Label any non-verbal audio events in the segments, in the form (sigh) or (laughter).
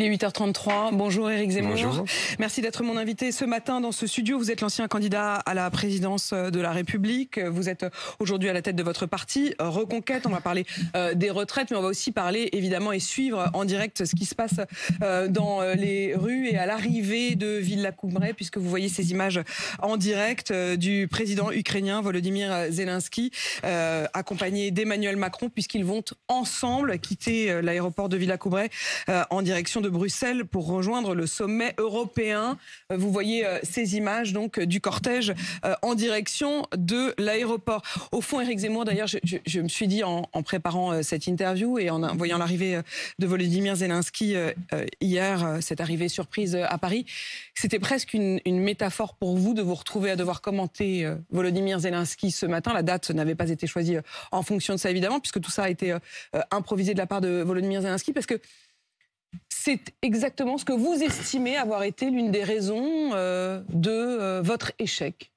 Il est 8h33. Bonjour Éric Zemmour. Merci d'être mon invité ce matin dans ce studio. Vous êtes l'ancien candidat à la présidence euh, de la République. Vous êtes euh, aujourd'hui à la tête de votre parti. Euh, Reconquête, on va parler des retraites, mais on va aussi parler évidemment et suivre en direct ce qui se passe dans les rues et à l'arrivée de Villa-Coubray, puisque vous voyez ces images en direct du président ukrainien Volodymyr Zelensky, accompagné d'Emmanuel Macron, puisqu'ils vont ensemble quitter l'aéroport de Villa-Coubray en direction de Bruxelles pour rejoindre le sommet européen. Euh, vous voyez euh, ces images donc euh, du cortège en direction de l'aéroport. Au fond, Eric Zemmour, d'ailleurs, je, me suis dit en, préparant cette interview et en voyant l'arrivée de Volodymyr Zelensky hier, cette arrivée surprise à Paris, c'était presque une, une, métaphore pour vous de vous retrouver à devoir commenter Volodymyr Zelensky ce matin. La date n'avait pas été choisie en fonction de ça, évidemment, puisque tout ça a été improvisé de la part de Volodymyr Zelensky, parce que c'est exactement ce que vous estimez avoir été l'une des raisons euh, de euh, votre échec.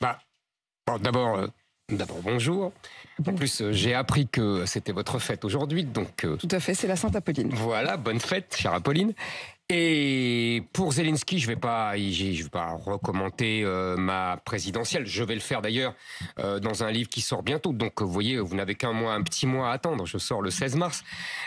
Bah, euh, d'abord, bonjour. En plus, j'ai appris que c'était votre fête aujourd'hui, donc. Tout à fait, c'est la Sainte Apolline. Voilà, bonne fête, chère Apolline. Et pour Zelensky, je vais pas, je vais pas recommenter euh, ma présidentielle. Je vais le faire d'ailleurs euh, dans un livre qui sort bientôt. Donc vous voyez, vous n'avez qu'un mois, un petit mois à attendre. Je sors le 16 mars,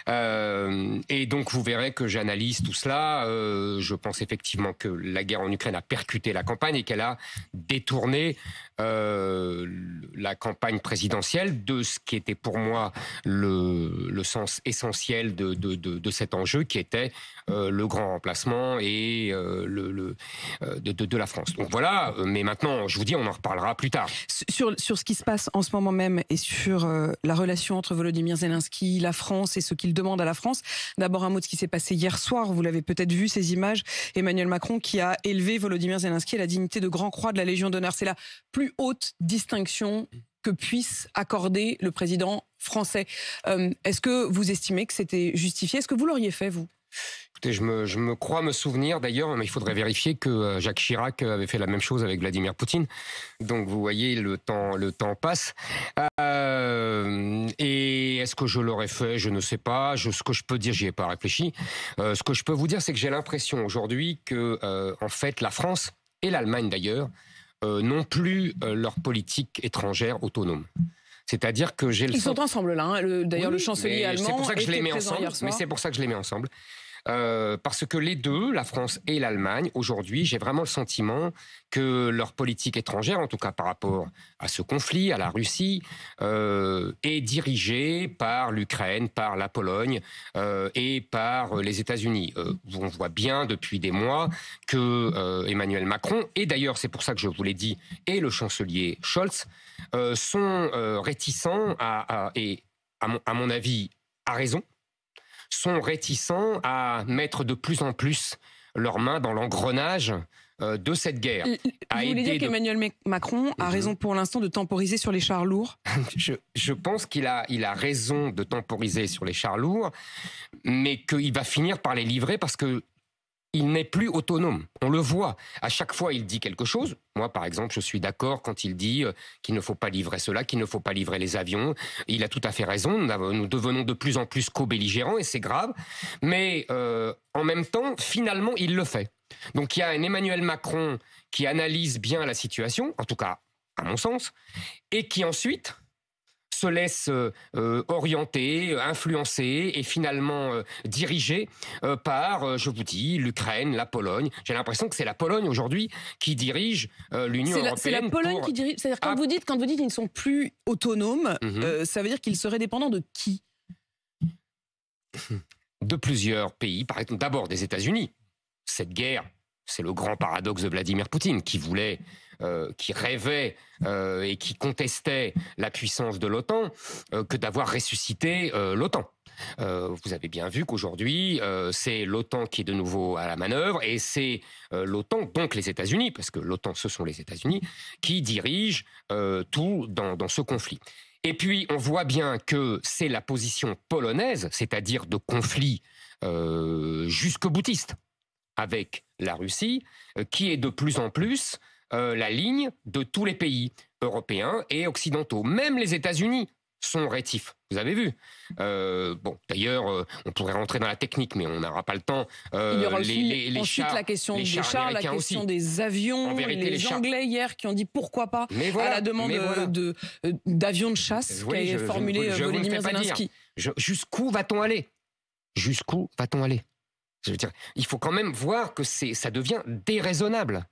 euh, et donc vous verrez que j'analyse tout cela. je pense effectivement que la guerre en Ukraine a percuté la campagne et qu'elle a détourné euh, la campagne présidentielle de ce qui était pour moi le, sens essentiel de, de, cet enjeu, qui était euh, le grand remplacement et euh, le, de, la France. Donc voilà, mais maintenant, je vous dis, on en reparlera plus tard. Sur, sur ce qui se passe en ce moment même et sur la relation entre Volodymyr Zelensky, la France et ce qu'il demande à la France, d'abord un mot de ce qui s'est passé hier soir, vous l'avez peut-être vu ces images, Emmanuel Macron qui a élevé Volodymyr Zelensky à la dignité de grand croix de la Légion d'honneur. C'est la plus haute distinction que puisse accorder le président français. Euh, est-ce que vous estimez que c'était justifié Est-ce que vous l'auriez fait, vous Écoutez, je me, crois me souvenir d'ailleurs, mais il faudrait vérifier que euh, Jacques Chirac avait fait la même chose avec Vladimir Poutine. Donc vous voyez, le temps, le temps passe. Euh, et est-ce que je l'aurais fait Je ne sais pas. ce que je peux dire, j'y ai pas réfléchi. ce que je peux vous dire, c'est que j'ai l'impression aujourd'hui que, en fait, la France et l'Allemagne d'ailleurs euh, non plus euh, leur politique étrangère autonome. C'est-à-dire que j'ai le. Ils sont ensemble là. Hein. D'ailleurs, le chancelier allemand. C'est pour ça que je les mets ensemble. Mais c'est pour ça que je les mets ensemble. Euh, parce que les deux, la France et l'Allemagne, aujourd'hui, j'ai vraiment le sentiment que leur politique étrangère, en tout cas par rapport à ce conflit, à la Russie, euh, est dirigée par l'Ukraine, par la Pologne euh, et par les États-Unis. on voit bien depuis des mois que Emmanuel Macron, et d'ailleurs c'est pour ça que je vous l'ai dit, et le chancelier Scholz, sont réticents à, et à mon, à mon avis, à raison, sont réticents à mettre de plus en plus leurs mains dans l'engrenage euh, de cette guerre. Vous voulez dire qu'Emmanuel Macron a mhm. raison pour l'instant de temporiser sur les chars lourds (laughs) je, pense qu'il a, il a raison de temporiser sur les chars lourds, mais qu'il va finir par les livrer parce que il n'est plus autonome. On le voit. À chaque fois, il dit quelque chose. Moi, par exemple, je suis d'accord quand il dit euh, qu'il ne faut pas livrer cela, qu'il ne faut pas livrer les avions. Il a tout à fait raison. Nous devenons de plus en plus co-belligérants et c'est grave. Mais euh, en même temps, finalement, il le fait. Donc il y a un Emmanuel Macron qui analyse bien la situation, en tout cas à mon sens, et qui ensuite se laisse euh, euh, orienter, influencer et finalement euh, diriger par, je vous dis, l'Ukraine, la Pologne. J'ai l'impression que c'est la Pologne aujourd'hui qui dirige l'Union européenne. C'est la Pologne qui dirige. C'est-à-dire quand ah. vous dites quand vous dites qu'ils ne sont plus autonomes, mhm. ça veut dire qu'ils seraient dépendants de qui De plusieurs pays, par exemple d'abord des États-Unis. Cette guerre c'est le grand paradoxe de Vladimir Poutine qui voulait, euh, qui rêvait euh, et qui contestait la puissance de l'OTAN euh, que d'avoir ressuscité l'OTAN. vous avez bien vu qu'aujourd'hui, c'est l'OTAN qui est de nouveau à la manœuvre et c'est l'OTAN, donc les États-Unis, parce que l'OTAN, ce sont les États-Unis, qui dirigent tout dans, ce conflit. Et puis, on voit bien que c'est la position polonaise, c'est-à-dire de conflit euh, jusque boutiste, avec la Russie, euh, qui est de plus en plus euh, la ligne de tous les pays européens et occidentaux. Même les États-Unis sont rétifs. Vous avez vu. Euh, bon, d'ailleurs, on pourrait rentrer dans la technique, mais on n'aura pas le temps. Il y aura les, aussi, ensuite la question des chars, la question des avions. les, Anglais hier qui ont dit pourquoi pas à la demande de d'avions de chasse oui, qu'a formulé Volodymyr Zelensky. Jusqu'où va-t-on aller Jusqu'où va-t-on aller je veux dire, il faut quand même voir que c'est, ça devient déraisonnable.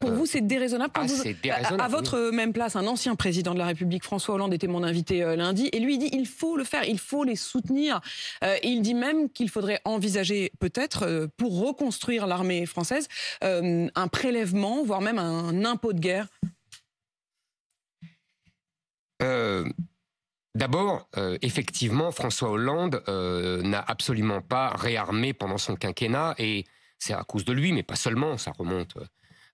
Pour euh, vous, c'est déraisonnable, ah, vous... À, votre même place, un ancien président de la République, François Hollande, était mon invité euh, lundi, et lui il dit il faut le faire, il faut les soutenir. Euh, il dit même qu'il faudrait envisager peut-être, pour reconstruire l'armée française, un prélèvement, voire même un impôt de guerre. D'abord, euh, effectivement, François Hollande euh, n'a absolument pas réarmé pendant son quinquennat, et c'est à cause de lui, mais pas seulement, ça remonte euh,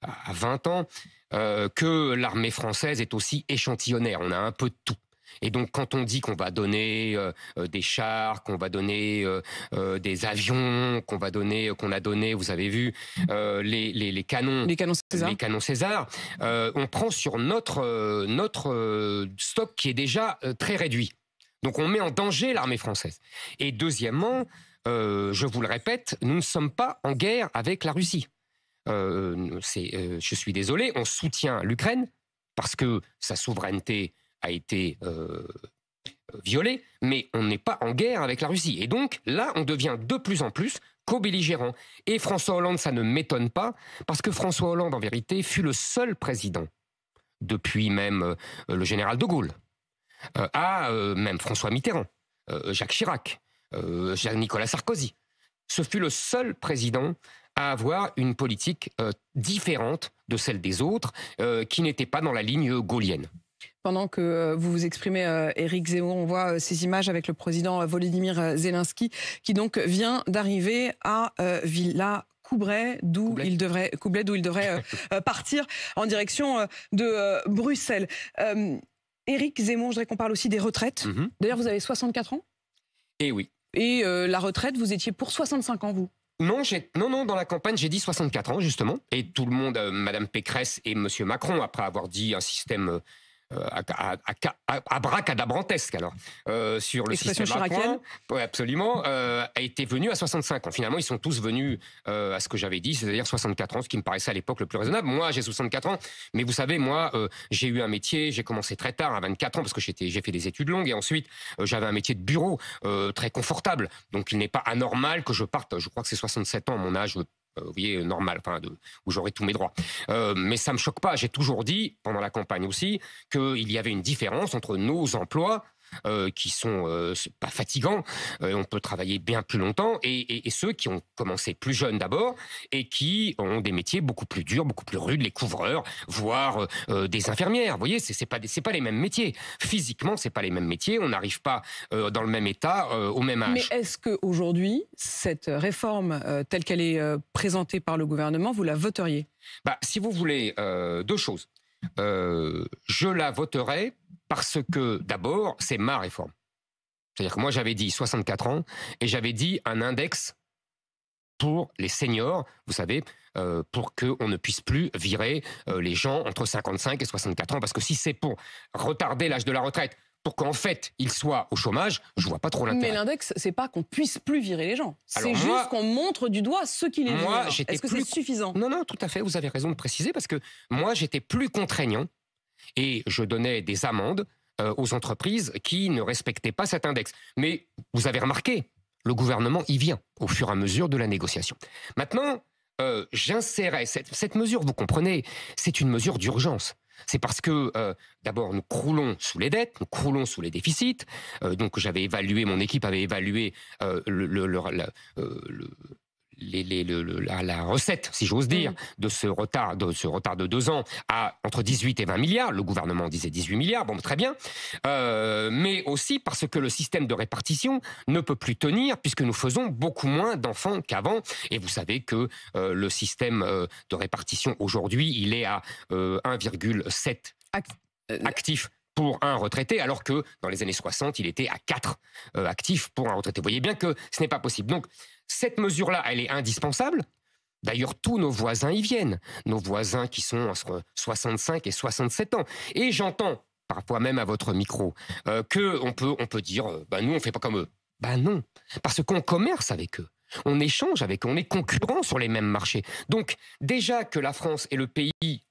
à 20 ans, que l'armée française est aussi échantillonnaire. On a un peu tout. Et donc, quand on dit qu'on va donner euh, euh, des chars, qu'on va donner euh, des avions, qu'on va donner, qu'on a donné, vous avez vu, les, les, canons, les canons César, les César on prend sur notre notre stock qui est déjà très réduit. Donc, on met en danger l'armée française. Et deuxièmement, je vous le répète, nous ne sommes pas en guerre avec la Russie. Euh, je suis désolé, on soutient l'Ukraine parce que sa souveraineté a été euh, mais on n'est pas en guerre avec la Russie. Et donc là, on devient de plus en plus co-belligérant. Et François Hollande, ça ne m'étonne pas, parce que François Hollande, en vérité, fut le seul président, depuis même euh, le général de Gaulle, euh, à euh, même François Mitterrand, Jacques Chirac, Nicolas Sarkozy. Ce fut le seul président à avoir une politique différente de celle des autres, qui n'était pas dans la ligne gaulienne pendant que euh, vous vous exprimez, euh, Éric Zemmour, on voit euh, ces images avec le président Volodymyr Zelensky, qui donc vient d'arriver à Villa Coubray, d'où il devrait, Coublet, d'où il devrait partir en direction de Bruxelles. eric Éric Zemmour, je voudrais qu'on parle aussi des retraites. Mhm. D'ailleurs, vous avez 64 ans Eh oui. Et la retraite, vous étiez pour 65 ans, vous non, non, non, dans la campagne, j'ai dit 64 ans, justement. Et tout le monde, Madame Pécresse et Monsieur Macron, après avoir dit un système euh, à, à, à, alors euh, sur le système marocain absolument, euh, a été venu à 65 ans. Finalement, ils sont tous venus à ce que j'avais dit, c'est-à-dire 64 ans, ce qui me paraissait à l'époque le plus raisonnable. Moi, j'ai 64 ans, mais vous savez, moi, j'ai eu un métier, j'ai commencé très tard, à 24 ans, parce que j'étais, j'ai fait des études longues, et ensuite j'avais un métier de bureau très confortable. Donc, il n'est pas anormal que je parte. Je crois que c'est 67 ans, mon âge euh, vous voyez, euh, normal, enfin, où j'aurai tous mes droits. Euh, mais ça me choque pas. J'ai toujours dit, pendant la campagne aussi, qu'il y avait une différence entre nos emplois qui euh, qui sont euh, pas fatigants. Euh, on peut travailler bien plus longtemps et, ceux qui ont commencé plus jeunes d'abord et qui ont des métiers beaucoup plus durs, beaucoup plus rudes, les couvreurs, voire des infirmières. Vous voyez, c'est pas c'est pas les mêmes métiers. Physiquement, c'est pas les mêmes métiers. On n'arrive pas dans le même état au même âge. Mais est-ce que aujourd'hui cette réforme telle qu'elle est présentée par le gouvernement, vous la voteriez bah, si vous voulez deux choses. je la voterai parce que d'abord, c'est ma réforme. C'est-à-dire que moi, j'avais dit 64 ans et j'avais dit un index pour les seniors, vous savez, euh, pour qu'on ne puisse plus virer euh, les gens entre 55 et 64 ans. Parce que si c'est pour retarder l'âge de la retraite, pour qu'en fait ils soient au chômage, je vois pas trop l'intérêt. Mais l'index, c'est pas qu'on puisse plus virer les gens. C'est juste qu'on montre du doigt ceux qui les virent. Est-ce que c'est suffisant Non, non, tout à fait. Vous avez raison de préciser parce que moi j'étais plus contraignant et je donnais des amendes euh, aux entreprises qui ne respectaient pas cet index. Mais vous avez remarqué, le gouvernement y vient au fur et à mesure de la négociation. Maintenant, euh, j'insérais cette, mesure, vous comprenez, c'est une mesure d'urgence. C'est parce que, euh, d'abord, nous croulons sous les dettes, nous croulons sous les déficits. donc, j'avais évalué, mon équipe avait évalué le, la, recette, si j'ose mm. dire, de ce retard, de ce retard de deux ans à entre 18 et 20 milliards. Le gouvernement disait 18 milliards, bon, très bien. Euh, mais aussi parce que le système de répartition ne peut plus tenir puisque nous faisons beaucoup moins d'enfants qu'avant. Et vous savez que euh, le système euh, de répartition aujourd'hui, il est à 1,7 actifs pour un retraité, alors que dans les années 60, il était à 4 actifs pour un retraité. Vous voyez bien que ce n'est pas possible. Donc, cette mesure-là, elle est indispensable. D'ailleurs, tous nos voisins y viennent, nos voisins qui sont entre 65 et 67 ans. Et j'entends, parfois même à votre micro, euh, que on peut, on peut dire, euh, bah, nous, on fait pas comme eux. Ben non, parce qu'on commerce avec eux. On échange avec eux, on est concurrents sur les mêmes marchés. Donc, déjà que la France est le pays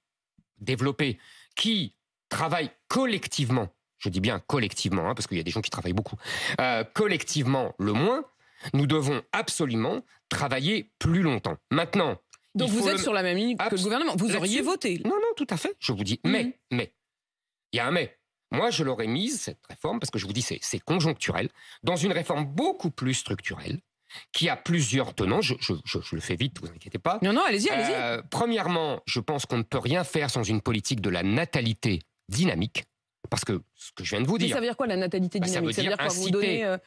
développé qui travaille collectivement, je dis bien collectivement, hein, parce qu'il y a des gens qui travaillent beaucoup, euh, collectivement le moins, nous devons absolument travailler plus longtemps. Maintenant. Donc vous êtes sur la même ligne que le gouvernement. Vous auriez voté. Non, non, tout à fait. Je vous dis, mais, mhm. mais, il y a un mais. Moi, je l'aurais mise, cette réforme, parce que je vous dis, c'est conjoncturel, dans une réforme beaucoup plus structurelle, qui a plusieurs tenants. Je, je, le fais vite, vous inquiétez pas. Non, non, allez-y, allez-y. Euh, premièrement, je pense qu'on ne peut rien faire sans une politique de la natalité dynamique, parce que ce que je viens de vous dire. Mais ça veut dire quoi la natalité bah, dynamique ça, veut dire, qu'on vous euh,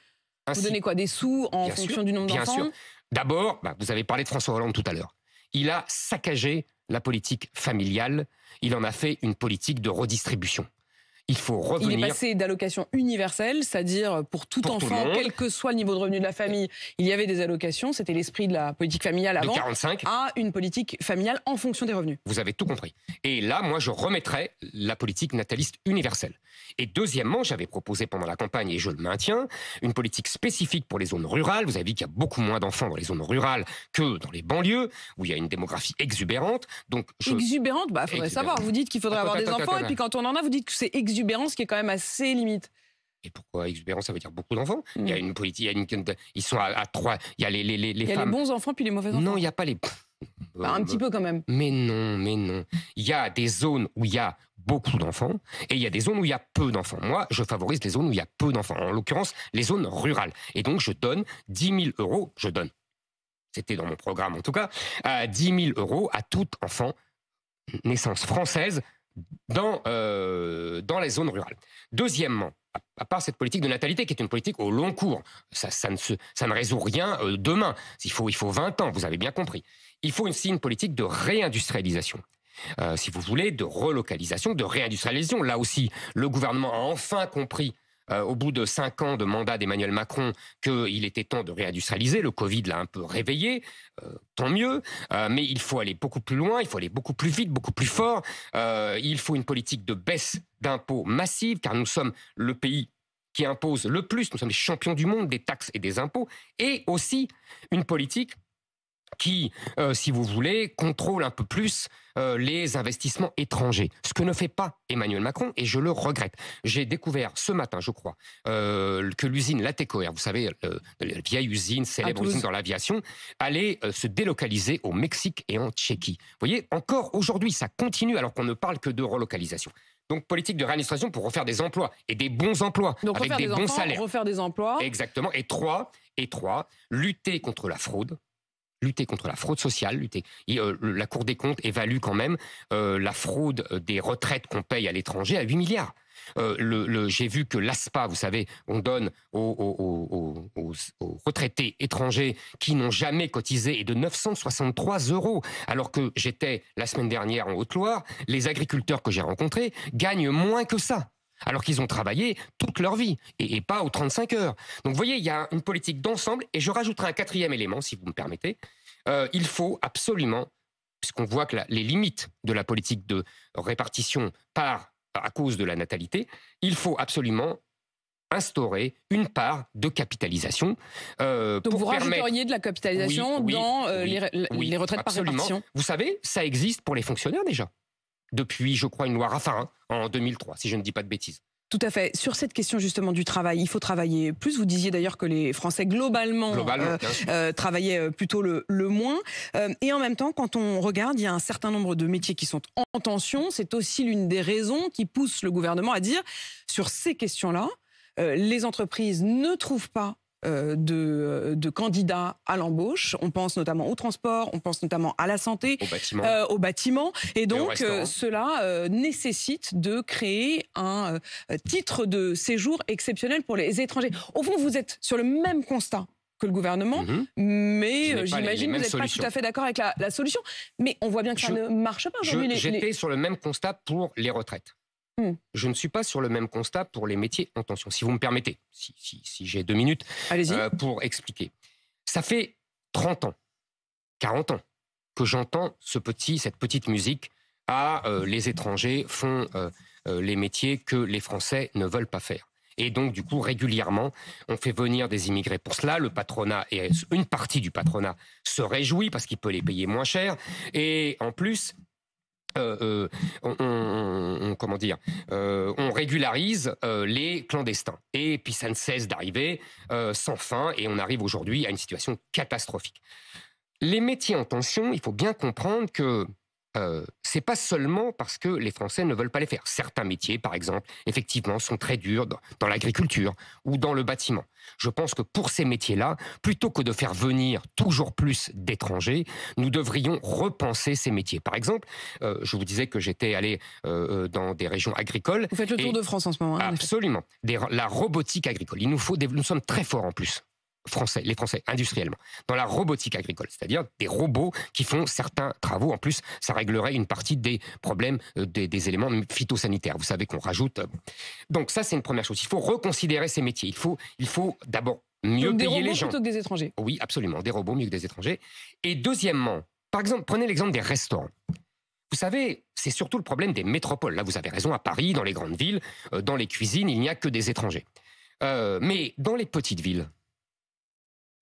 vous donnez quoi Des sous en fonction du nombre d'enfants sûr. D'abord, bah, vous avez parlé de François Hollande tout à l'heure. Il a saccagé la politique familiale. Il en a fait une politique de redistribution il faut Il est passé d'allocations universelles, c'est-à-dire pour tout enfant, quel que soit le niveau de revenu de la famille, il y avait des allocations, c'était l'esprit de la politique familiale avant, 45. à une politique familiale en fonction des revenus. Vous avez tout compris. Et là, moi, je remettrais la politique nataliste universelle. Et deuxièmement, j'avais proposé pendant la campagne, et je le maintiens, une politique spécifique pour les zones rurales. Vous avez vu qu'il y a beaucoup moins d'enfants dans les zones rurales que dans les banlieues, où il y a une démographie exubérante. Donc Exubérante Il bah, faudrait savoir. Vous dites qu'il faudrait avoir des enfants, et puis quand on en a, vous dites que c'est exubérant exubérance qui est quand même assez limite. Et pourquoi exubérance Ça veut dire beaucoup d'enfants. Il y a une politique, il y a une, ils sont à, trois. Il y a les, les, les, les bons enfants puis les mauvais enfants. Non, il n'y a pas les. un petit peu quand même. Mais non, mais non. Il y a des zones où il y a beaucoup d'enfants et il y a des zones où il y a peu d'enfants. Moi, je favorise les zones où il y a peu d'enfants, en l'occurrence les zones rurales. Et donc, je donne 10 000 euros, je donne, c'était dans mon programme en tout cas, 10 000 euros à tout enfant naissance française dans, euh, dans les zones rurales. Deuxièmement, à part cette politique de natalité qui est une politique au long cours, ça, ne, résout rien euh, demain. Il faut, il 20 ans, vous avez bien compris. Il faut aussi une politique de réindustrialisation. Euh, si vous voulez, de relocalisation, de réindustrialisation. Là aussi, le gouvernement a enfin compris euh, au bout de cinq ans de mandat d'Emmanuel Macron qu'il était temps de réindustrialiser. Le Covid l'a un peu réveillé, euh, tant mieux, euh, mais il faut aller beaucoup plus loin, il faut aller beaucoup plus vite, beaucoup plus fort. il faut une politique de baisse d'impôts massive, car nous sommes le pays qui impose le plus, nous sommes les champions du monde des taxes et des impôts, et aussi une politique qui, euh, si vous voulez, contrôle un peu plus euh, les investissements étrangers. Ce que ne fait pas Emmanuel Macron, et je le regrette. J'ai découvert ce matin, je crois, euh, que l'usine Latécoère, vous savez, la vieille usine, célèbre usine dans l'aviation, allait se délocaliser au Mexique et en Tchéquie. Vous voyez, encore aujourd'hui, ça continue alors qu'on ne parle que de relocalisation. Donc politique de réadministration pour refaire des emplois et des bons emplois avec des, bons enfants, salaires. Refaire des emplois. Exactement. Et trois, et trois, lutter contre la fraude lutter contre la fraude sociale, lutter. Euh, la Cour des comptes évalue quand même euh, la fraude euh, des retraites qu'on paye à l'étranger à 8 milliards. J'ai vu que l'ASPA, vous savez, on donne aux, aux retraités étrangers qui n'ont jamais cotisé et de 963 euros, alors que j'étais la semaine dernière en Haute-Loire, les agriculteurs que j'ai rencontrés gagnent moins que ça alors qu'ils ont travaillé toute leur vie et, pas aux 35 heures. Donc vous voyez, il y a une politique d'ensemble et je rajouterai un quatrième élément, si vous me permettez. Euh, il faut absolument, puisqu'on voit que les limites de la politique de répartition par à cause de la natalité, il faut absolument instaurer une part de capitalisation. Euh, Donc pour vous rajouteriez de la capitalisation dans euh, les, retraites par répartition Vous savez, ça existe pour les fonctionnaires déjà depuis, je crois, une loi Raffarin en 2003, si je ne dis pas de bêtises. Tout à fait. Sur cette question justement du travail, il faut travailler plus. Vous disiez d'ailleurs que les Français globalement, euh, euh, travaillaient euh, plutôt le, moins. et en même temps, quand on regarde, il y a un certain nombre de métiers qui sont en tension. C'est aussi l'une des raisons qui pousse le gouvernement à dire sur ces questions-là, les entreprises ne trouvent pas euh, euh, de, candidats à l'embauche. On pense notamment au transport, on pense notamment à la santé, au bâtiment. Euh, Et donc, cela nécessite de créer un titre de séjour exceptionnel pour les étrangers. Au fond, vous êtes sur le même constat que le gouvernement, mhm. mais j'imagine que vous n'êtes pas tout à fait d'accord avec la, solution. Mais on voit bien que ça ne marche pas aujourd'hui. J'étais sur le même constat pour les retraites. Hmm. Je ne suis pas sur le même constat pour les métiers en tension, si vous me permettez, si, j'ai deux minutes euh, pour expliquer. Ça fait 30 ans, 40 ans que j'entends ce petit, cette petite musique Ah, les étrangers font euh, les métiers que les Français ne veulent pas faire. Et donc, du coup, régulièrement, on fait venir des immigrés pour cela. Le patronat, et une partie du patronat se réjouit parce qu'il peut les payer moins cher. Et en plus, euh, euh, on, comment dire, euh, on régularise les clandestins. Et puis ça ne cesse d'arriver sans fin, et on arrive aujourd'hui à une situation catastrophique. Les métiers en tension, il faut bien comprendre que euh, c'est pas seulement parce que les Français ne veulent pas les faire. Certains métiers, par exemple, effectivement, sont très durs dans, l'agriculture ou dans le bâtiment. Je pense que pour ces métiers-là, plutôt que de faire venir toujours plus d'étrangers, nous devrions repenser ces métiers. Par exemple, euh, je vous disais que j'étais allé euh, dans des régions agricoles. Vous faites le tour de France en ce moment. Hein, absolument. la robotique agricole. Il nous faut, nous sommes très forts en plus français, les Français industriellement, dans la robotique agricole, c'est-à-dire des robots qui font certains travaux. En plus, ça réglerait une partie des problèmes euh, des, éléments phytosanitaires. Vous savez qu'on rajoute. Euh, donc ça, c'est une première chose. Il faut reconsidérer ces métiers. Il faut, il faut d'abord mieux Donc, payer des robots les gens. plutôt que des étrangers. Oui, absolument, des robots mieux que des étrangers. Et deuxièmement, par exemple, prenez l'exemple des restaurants. Vous savez, c'est surtout le problème des métropoles. Là, vous avez raison, à Paris, dans les grandes villes, euh, dans les cuisines, il n'y a que des étrangers. mais dans les petites villes,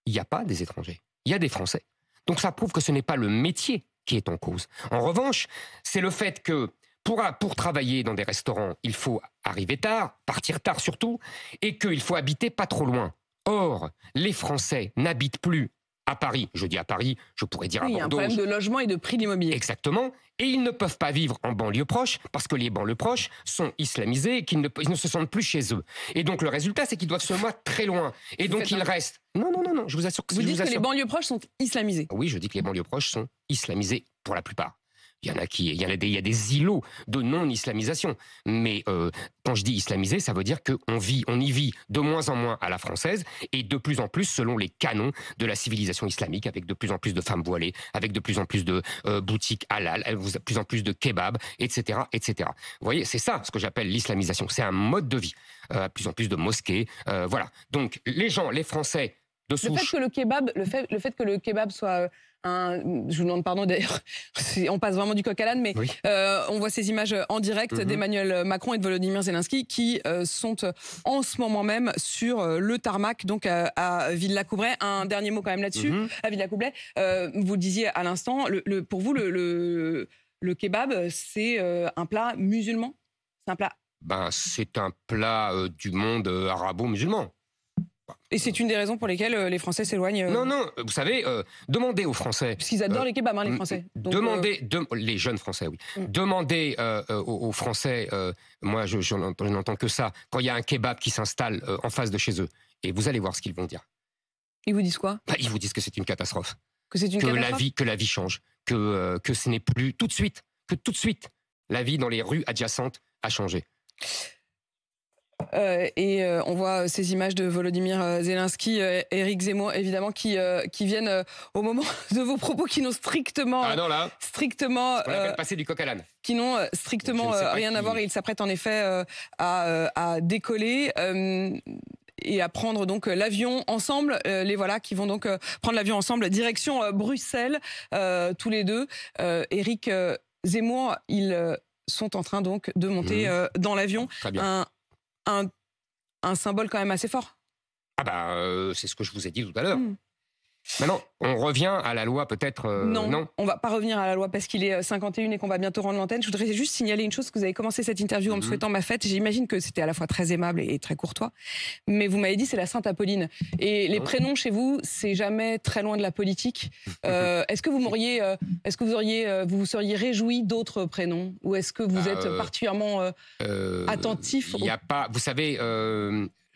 il n'y a pas des étrangers, il y a des Français. Donc ça prouve que ce n'est pas le métier qui est en cause. En revanche, c'est le fait que pour, travailler dans des restaurants, il faut arriver tard, partir tard surtout, et qu'il faut habiter pas trop loin. Or, les Français n'habitent plus à Paris. Je dis à Paris, je pourrais dire à Bordeaux. Il y a un problème de logement et de prix d'immobilier. Exactement. Et ils ne peuvent pas vivre en banlieue proche parce que les banlieues proches sont islamisées et qu'ils ne, se sentent plus chez eux. Et donc le résultat, c'est qu'ils doivent se mettre très loin. Et donc ils restent. Non, non, non, non, je vous assure que Vous dites vous que les banlieues proches sont islamisées. Oui, je dis que les banlieues proches sont islamisées pour la plupart. Il y en a qui, il y a des, îlots de non-islamisation. Mais euh, quand je dis islamisé, ça veut dire qu'on vit, on y vit de moins en moins à la française et de plus en plus selon les canons de la civilisation islamique, avec de plus en plus de femmes voilées, avec de plus en plus de euh, boutiques halal, euh, de plus en plus de kebabs, etc., etc. Vous voyez, c'est ça ce que j'appelle l'islamisation. C'est un mode de vie. plus en plus de mosquées, voilà. Donc les gens, les Français le fait que le kebab, le fait, le fait que le kebab soit euh, un, je vous demande pardon d'ailleurs, (laughs) on passe vraiment du coq à l'âne, mais euh, on voit ces images euh, en direct mm-hmm. d'Emmanuel Macron et de Volodymyr Zelensky qui sont en ce moment même sur le tarmac, donc à, à Villacoublay. Un dernier mot quand même là-dessus, mm-hmm. à Villacoublay. vous le disiez à l'instant, le, pour vous, le, le kebab, c'est un plat musulman C'est un plat ben, C'est un plat du monde arabo-musulman. Et c'est une des raisons pour lesquelles euh, les Français s'éloignent. Euh, non, non, euh, vous savez, demandez aux Français. Parce qu'ils adorent les kebabs, hein, les mm, Français. demandez, les jeunes Français, oui. Mm. Demandez aux, Français, moi je, n'entends que ça, quand il y a un kebab qui s'installe en face de chez eux, et vous allez voir ce qu'ils vont dire. Ils vous disent quoi bah, Ils vous disent que c'est une catastrophe. Que c'est une que La vie, que la vie change, que, que ce n'est plus tout de suite, que tout de suite, la vie dans les rues adjacentes a changé. Euh, et euh, on voit euh, ces images de Volodymyr Zelensky, Eric Zemmour, évidemment, qui, qui viennent au moment (laughs) de vos propos qui n'ont strictement. Ah strictement. passer du coq Qui n'ont strictement rien à voir et ils s'apprêtent en effet à, à, décoller et à prendre donc l'avion ensemble. les voilà qui vont donc prendre l'avion ensemble direction Bruxelles, tous les deux. Eric Zemmour, ils sont en train donc de monter mmh. dans l'avion. Un un, symbole quand même assez fort. Ah bah, euh, c'est ce que je vous ai dit tout à l'heure. Hmm. Maintenant, on revient à la loi peut-être. Euh, non, on on va pas revenir à la loi parce qu'il est 51 euh, et qu'on va bientôt rendre l'antenne. Je voudrais juste signaler une chose que vous avez commencé cette interview en me mhm. souhaitant ma fête. J'imagine que c'était à la fois très aimable et très courtois, mais vous m'avez dit c'est la Sainte Apolline et les ah prénoms chez vous c'est jamais très loin de la politique. (laughs) Euh, est-ce que vous est-ce que vous auriez, vous, vous seriez réjoui d'autres prénoms ou est-ce que vous bah, êtes particulièrement attentif Il n'y a pas, vous savez,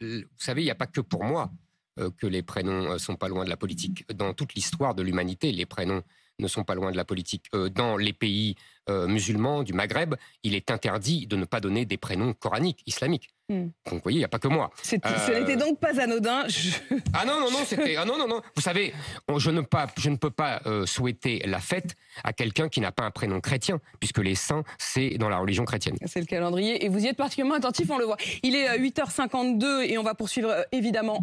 vous savez, il n'y a pas que pour moi. Euh, que les prénoms euh, sont pas loin de la politique. Dans toute l'histoire de l'humanité, les prénoms ne sont pas loin de la politique. Euh, dans les pays musulmans du Maghreb, il est interdit de ne pas donner des prénoms coraniques, islamiques. Hmm. Donc, vous voyez, il n'y a pas que moi. Ce n'était donc pas anodin. Ah non, non, non, c'était. Ah non, non, non. Vous savez, je, ne pas, je ne peux pas souhaiter la fête à quelqu'un qui n'a pas un prénom chrétien, puisque les saints, c'est dans la religion chrétienne. C'est le calendrier, et vous y êtes particulièrement attentif, on le voit. Il est 8h52, et on va poursuivre évidemment.